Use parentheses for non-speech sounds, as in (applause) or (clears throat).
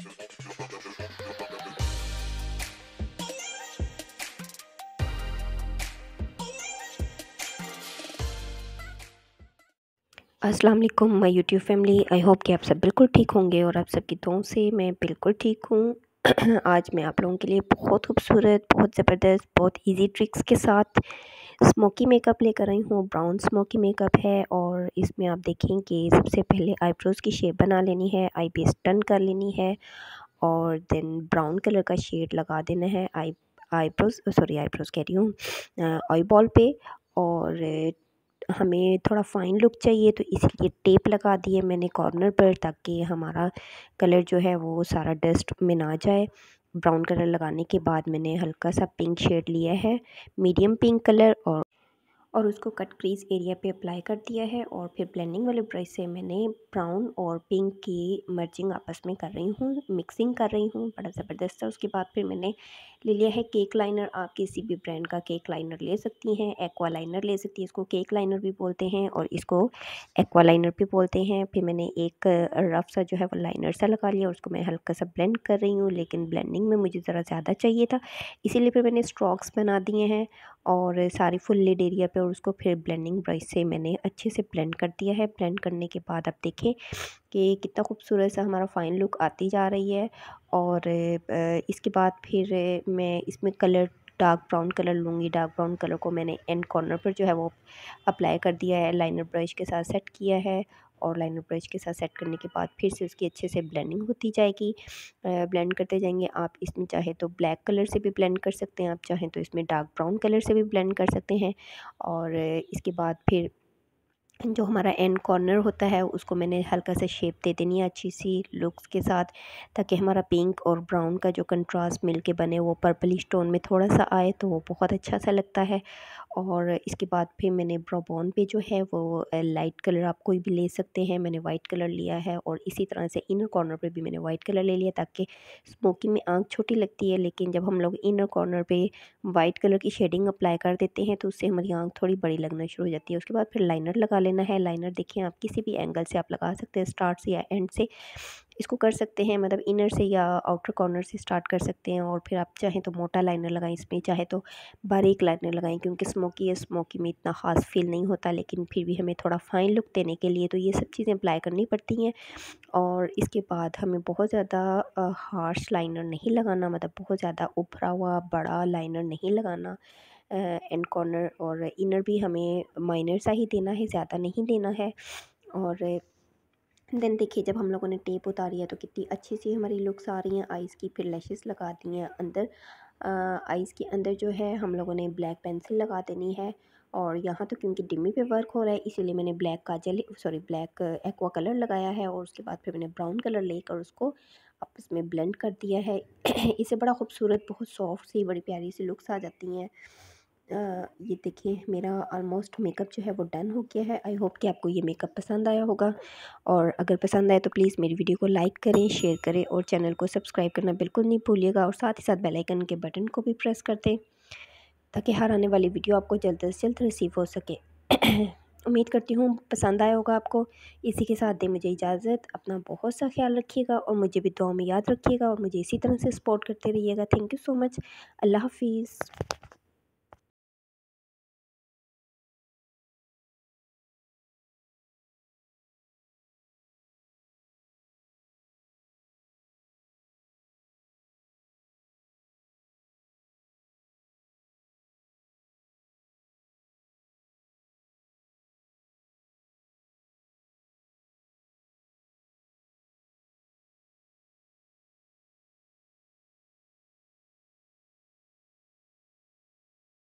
Aslam my YouTube YouTube family I hope कि आप सब बिल्कुल ठीक होंगे और आप सबकी दुआओं से मैं बिल्कुल ठीक हूँ (clears throat) आज मैं आप लोगों के लिए बहुत खूबसूरत बहुत ज़बरदस्त बहुत इजी ट्रिक्स के साथ स्मोकी मेकअप लेकर आई हूँ ब्राउन स्मोकी मेकअप है और इसमें आप देखेंगे सबसे पहले आईब्रोज़ की शेप बना लेनी है आई बेस टन कर लेनी है और देन ब्राउन कलर का शेड लगा देना है आई आईब्रोज सॉरी आईब्रोज कह रही हूँ आई बॉल पे और हमें थोड़ा फाइन लुक चाहिए तो इसलिए टेप लगा दी है मैंने कॉर्नर पर ताकि हमारा कलर जो है वो सारा डस्ट में ना जाए ब्राउन कलर लगाने के बाद मैंने हल्का सा पिंक शेड लिया है मीडियम पिंक कलर और और उसको कट क्रीज एरिया पे अप्लाई कर दिया है और फिर ब्लेंडिंग वाले ब्रश से मैंने ब्राउन और पिंक की मर्जिंग आपस में कर रही हूँ मिक्सिंग कर रही हूँ बड़ा ज़बरदस्त है उसके बाद फिर मैंने ले लिया है केक लाइनर आप किसी भी ब्रांड का केक लाइनर ले सकती हैं एक्वा लाइनर ले सकती हैं इसको केक लाइनर भी बोलते हैं और इसको एक्वा लाइनर भी बोलते हैं फिर मैंने एक रफ सा जो है वो लाइनर सा लगा लिया और उसको मैं हल्का सा ब्लेंड कर रही हूँ लेकिन ब्लेंडिंग में मुझे ज़रा ज़्यादा चाहिए था इसीलिए फिर मैंने स्ट्रॉक्स बना दिए हैं और सारी फुल लेड एरिया पर और उसको फिर ब्लेंडिंग ब्रश से मैंने अच्छे से ब्लेंड कर दिया है ब्लेंड करने के बाद आप देखें कि कितना खूबसूरत सा हमारा फ़ाइन लुक आती जा रही है और इसके बाद फिर मैं इसमें कलर डार्क ब्राउन कलर लूँगी डार्क ब्राउन कलर को मैंने एंड कॉर्नर पर जो है वो अप्लाई कर दिया है लाइनर ब्रश के साथ सेट किया है और लाइनर ब्रश के साथ सेट करने के बाद फिर से उसकी अच्छे से ब्लेंडिंग होती जाएगी ब्लेंड करते जाएंगे आप इसमें चाहे तो ब्लैक कलर से भी ब्लेंड कर सकते हैं आप चाहें तो इसमें डार्क ब्राउन कलर से भी ब्लेंड कर सकते हैं और इसके बाद फिर जो हमारा एंड कॉर्नर होता है उसको मैंने हल्का सा शेप दे देनी है अच्छी सी लुक्स के साथ ताकि हमारा पिंक और ब्राउन का जो कंट्रास्ट मिल के बने वो पर्पली स्टोन में थोड़ा सा आए तो वो बहुत अच्छा सा लगता है और इसके बाद फिर मैंने ब्रोबॉन पे जो है वो लाइट कलर आप कोई भी ले सकते हैं मैंने वाइट कलर लिया है और इसी तरह से इनर कॉर्नर पर भी मैंने वाइट कलर ले लिया ताकि स्मोकिंग में आँख छोटी लगती है लेकिन जब हम लोग इनर कॉर्नर पर वाइट कलर की शेडिंग अप्लाई कर देते हैं तो उससे हमारी आँख थोड़ी बड़ी लगना शुरू हो जाती है उसके बाद फिर लाइनर लगा ले लेना है लाइनर देखिए आप किसी भी एंगल से आप लगा सकते हैं स्टार्ट से या एंड से इसको कर सकते हैं मतलब इनर से या आउटर कॉर्नर से स्टार्ट कर सकते हैं और फिर आप चाहें तो मोटा लाइनर लगाएं इसमें चाहे तो बारीक लाइनर लगाएं क्योंकि स्मोकी या स्मोकी में इतना ख़ास फील नहीं होता लेकिन फिर भी हमें थोड़ा फाइन लुक देने के लिए तो ये सब चीज़ें अप्लाई करनी पड़ती हैं और इसके बाद हमें बहुत ज़्यादा हार्श लाइनर नहीं लगाना मतलब बहुत ज़्यादा उभरा हुआ बड़ा लाइनर नहीं लगाना एंड कॉर्नर और इनर भी हमें माइनर सा ही देना है ज़्यादा नहीं देना है और देन देखिए जब हम लोगों ने टेप उतारी है तो कितनी अच्छी सी हमारी लुक्स आ रही हैं आइज़ की फिर लैशेस लगा दी हैं अंदर आइज़ के अंदर जो है हम लोगों ने ब्लैक पेंसिल लगा देनी है और यहाँ तो क्योंकि डिमी पे वर्क हो रहा है इसीलिए मैंने ब्लैक काजल सॉरी ब्लैक एक्वा कलर लगाया है और उसके बाद फिर मैंने ब्राउन कलर लेकर उसको आपस में ब्लेंड कर दिया है (coughs) इसे बड़ा खूबसूरत बहुत सॉफ्ट सी बड़ी प्यारी सी लुक्स आ जाती हैं ये देखिए मेरा ऑलमोस्ट मेकअप जो है वो डन हो गया है आई होप कि आपको ये मेकअप पसंद आया होगा और अगर पसंद आए तो प्लीज़ मेरी वीडियो को लाइक करें शेयर करें और चैनल को सब्सक्राइब करना बिल्कुल नहीं भूलिएगा और साथ ही साथ बेल आइकन के बटन को भी प्रेस कर दें ताकि हर आने वाली वीडियो आपको जल्द से जल्द रिसीव हो सके (coughs) उम्मीद करती हूँ पसंद आया होगा आपको इसी के साथ दें मुझे इजाज़त अपना बहुत सा ख्याल रखिएगा और मुझे भी दुआ में याद रखिएगा और मुझे इसी तरह से सपोर्ट करते रहिएगा thank you so much Allah हाफिज़